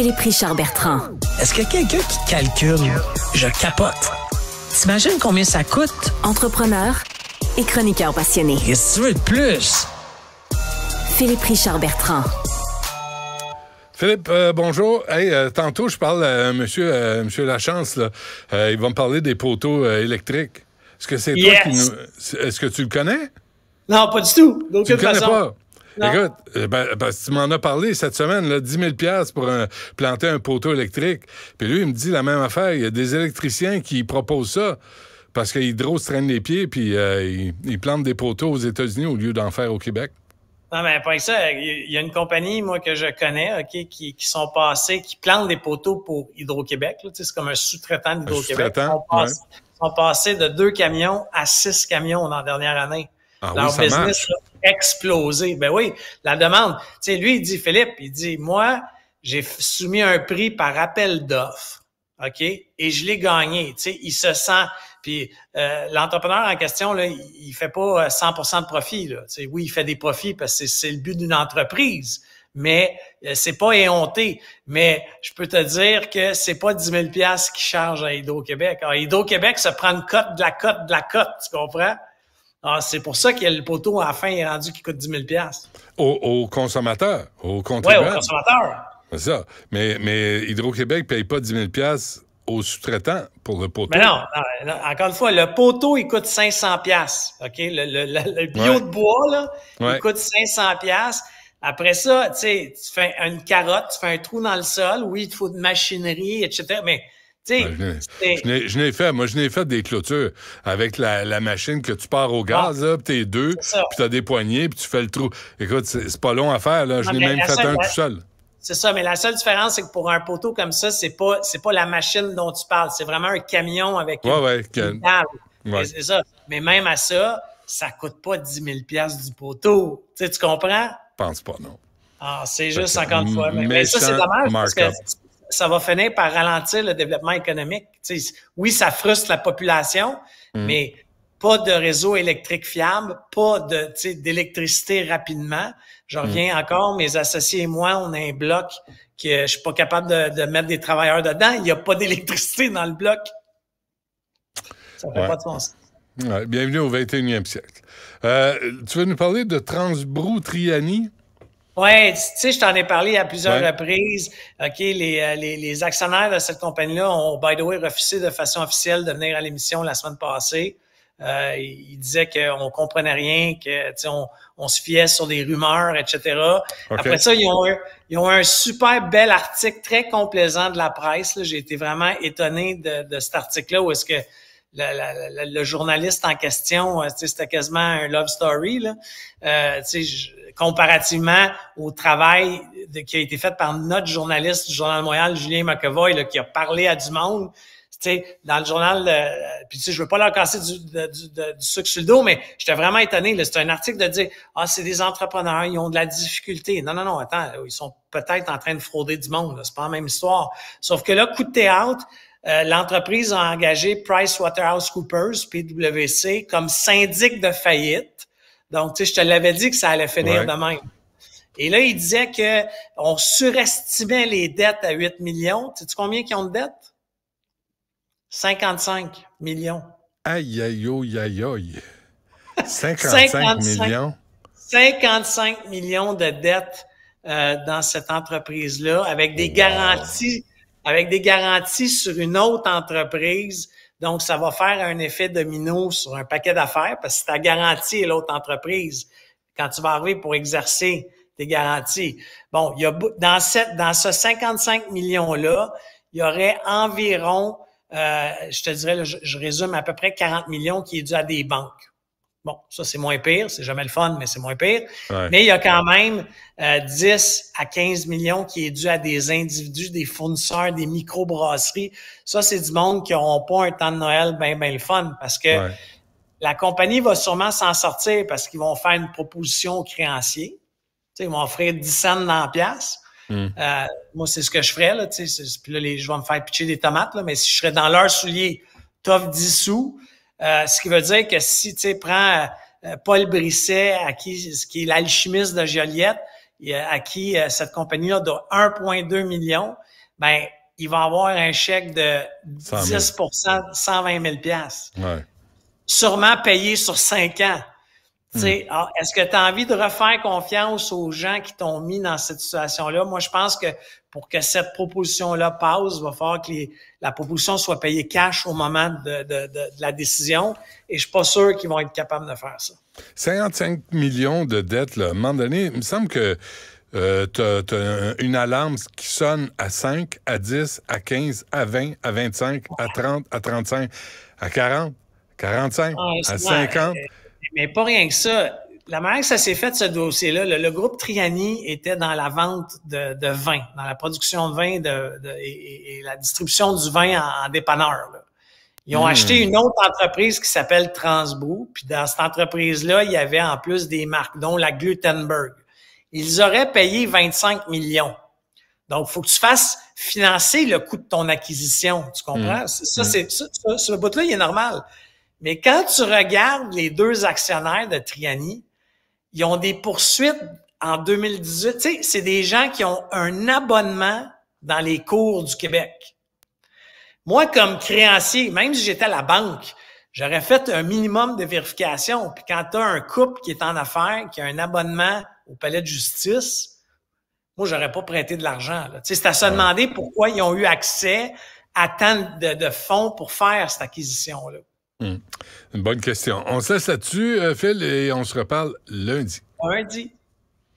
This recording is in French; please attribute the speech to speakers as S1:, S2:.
S1: Philippe Richard Bertrand. Est-ce que quelqu'un qui calcule? Je capote. T'imagines combien ça coûte? Entrepreneur et chroniqueur passionné. Qu'est-ce que tu de plus?
S2: Philippe Richard Bertrand. Philippe, bonjour. Hey, euh, tantôt, je parle à Monsieur, euh, monsieur Lachance. Là. Euh, il va me parler des poteaux électriques. Est-ce que c'est toi qui nous... Est-ce que tu le connais? Non, pas du tout. D'aucune façon. Connais pas? Écoute, euh, ben, ben, tu m'en as parlé cette semaine, 10 000 pour planter un poteau électrique. Puis lui, il me dit la même affaire. Il y a des électriciens qui proposent ça parce qu'Hydro se traîne les pieds puis euh, ils, plantent des poteaux aux États-Unis au lieu d'en faire au Québec.
S1: Non, mais pas ça. Il y a une compagnie, moi, que je connais, OK, qui, sont passés, qui plantent des poteaux pour Hydro-Québec. C'est comme un sous-traitant d'Hydro-Québec. ils, sont passés de deux camions à six camions dans la dernière année. Ah, business, explosé. Ben oui, la demande. Tu sais, lui, il dit, Philippe, il dit, moi, j'ai soumis un prix par appel d'offres, OK? Et je l'ai gagné. Tu sais, il se sent... Puis euh, l'entrepreneur en question, là, il fait pas 100% euh, de profit. Tu sais, oui, il fait des profits parce que c'est le but d'une entreprise, mais euh, c'est pas éhonté. Mais je peux te dire que c'est pas 10 000 pièces qui charge à Hydro-Québec. Alors, Hydro-Québec se prend une cote de la cote de la cote, tu comprends? Ah, c'est pour ça qu'il le poteau à fin est rendu qui coûte 10 000
S2: Au, au consommateur, au Oui, au consommateur. C'est ça. Mais, mais Hydro-Québec ne paye pas 10 000 aux sous-traitants pour le poteau. Mais
S1: non, encore une fois, le poteau, il coûte 500 OK? Le, le, bio de bois, là, il coûte 500 Après ça, tu sais, tu fais une carotte, tu fais un trou dans le sol. Oui, il te faut de machinerie, etc. Mais ben, je
S2: l'ai fait, moi, je n'ai fait des clôtures avec la, machine que tu pars au gaz, ah, puis t'es deux, puis t'as des poignées, puis tu fais le trou. Écoute, c'est pas long à faire, là. Je l'ai même fait un tout seul.
S1: C'est ça, mais la seule différence, c'est que pour un poteau comme ça, c'est pas, pas la machine dont tu parles, c'est vraiment un camion avec ouais, une, C'est ça. Mais même à ça, ça coûte pas 10 000 du poteau. Tu, comprends? Je pense pas, non. Ah, c'est juste, encore fois. Mais, ça, c'est dommage parce que ça va finir par ralentir le développement économique. oui, ça frustre la population, mm. mais pas de réseau électrique fiable, pas de d'électricité rapidement. Je mm. reviens encore, mes associés et moi, on a un bloc que je suis pas capable de, mettre des travailleurs dedans. Il n'y a pas d'électricité dans le bloc.
S2: Ça fait pas de sens. bienvenue au 21e siècle. Euh, tu veux nous parler de Transbrou Triani?
S1: ouais tu sais, je t'en ai parlé à plusieurs reprises. OK, euh, les, les, actionnaires de cette compagnie-là ont, by the way, refusé de façon officielle de venir à l'émission la semaine passée. Euh, disaient qu'on qu'on comprenait rien, que on, on se fiait sur des rumeurs, etc. Après ça, ils ont, ils ont un super bel article très complaisant de la presse. J'ai été vraiment étonné de, de cet article-là où est-ce que le journaliste en question, euh, c'était quasiment un love story. Là. Euh, comparativement au travail qui a été fait par notre journaliste du Journal de Montréal, Julien McEvoy, qui a parlé à du monde. dans le journal, euh, puis je veux pas leur casser du, de, du sucre sur le dos, mais j'étais vraiment étonné. C'est un article de dire Ah, c'est des entrepreneurs, ils ont de la difficulté. Non, non, non, attends, ils sont peut-être en train de frauder du monde. C'est pas la même histoire. Sauf que là, coup de théâtre, euh, l'entreprise a engagé PricewaterhouseCoopers, PwC, comme syndic de faillite. Donc, tu sais, je te l'avais dit que ça allait finir demain. de même. Et là, il disait qu'on surestimait les dettes à 8 millions. tu sais combien qui ont de dettes? 55 millions.
S2: Aïe, aïe, aïe, aïe, aïe. 55, millions.
S1: 55 millions de dettes euh, dans cette entreprise-là avec des oh, garanties avec des garanties sur une autre entreprise. Donc, ça va faire un effet domino sur un paquet d'affaires parce que ta garantie est l'autre entreprise quand tu vas arriver pour exercer tes garanties. Bon, il y a, dans, cette, dans ce 55 millions-là, il y aurait environ, euh, je te dirais, je résume à peu près 40 millions qui est dû à des banques. Bon, ça, c'est moins pire. C'est jamais le fun, mais c'est moins pire. Mais il y a quand même 10 euh, à 15 millions qui est dû à des individus, des fournisseurs, des microbrasseries. Ça, c'est du monde qui n'auront pas un temps de Noël bien, bien le fun parce que la compagnie va sûrement s'en sortir parce qu'ils vont faire une proposition aux créanciers. ils vont offrir 10 cents dans la pièce. Hmm. Euh, moi, c'est ce que je ferais. Là, puis là, les, je vais me faire pitcher des tomates, là, mais si je serais dans leur soulier, t'offres 10 sous, euh, ce qui veut dire que si tu prends euh, Paul Brisset, à qui, qui est l'alchimiste de Joliette, à qui euh, cette compagnie-là doit 1,2 million, ben il va avoir un chèque de 10 120 000 ouais. Sûrement payé sur 5 ans. Mm. Ah, est-ce que tu as envie de refaire confiance aux gens qui t'ont mis dans cette situation-là? Moi, je pense que pour que cette proposition-là passe, il va falloir que la proposition soit payée cash au moment de, la décision. Et je suis pas sûr qu'ils vont être capables de faire ça.
S2: 55 millions de dettes, À un moment donné, il me semble que euh, tu as, une alarme qui sonne à 5, à 10, à 15, à 20, à 25, à 30, à 35, à 40, 45, ah, à 50
S1: mais pas rien que ça. La manière que ça s'est fait, ce dossier-là, le, groupe Triani était dans la vente de, vin, dans la production de vin et, la distribution du vin en, dépanneur.
S2: Ils ont hmm. acheté une
S1: autre entreprise qui s'appelle Transbrou. Puis dans cette entreprise-là, il y avait en plus des marques, dont la Gutenberg. Ils auraient payé 25 millions. Donc, faut que tu fasses financer le coût de ton acquisition. Tu comprends? Hmm. Ça, hmm. c'est, ce bout-là, il est normal. Mais quand tu regardes les deux actionnaires de Triani, ils ont des poursuites en 2018. Tu sais, c'est des gens qui ont un abonnement dans les cours du Québec. Moi, comme créancier, même si j'étais à la banque, j'aurais fait un minimum de vérification. Puis quand tu as un couple qui est en affaires, qui a un abonnement au palais de justice, moi, j'aurais pas prêté de l'argent. Tu C'est à se demander pourquoi ils ont eu accès à tant de fonds pour faire cette acquisition-là.
S2: Une bonne question. On se laisse là-dessus, euh, Phil, et on se reparle lundi.
S1: Lundi.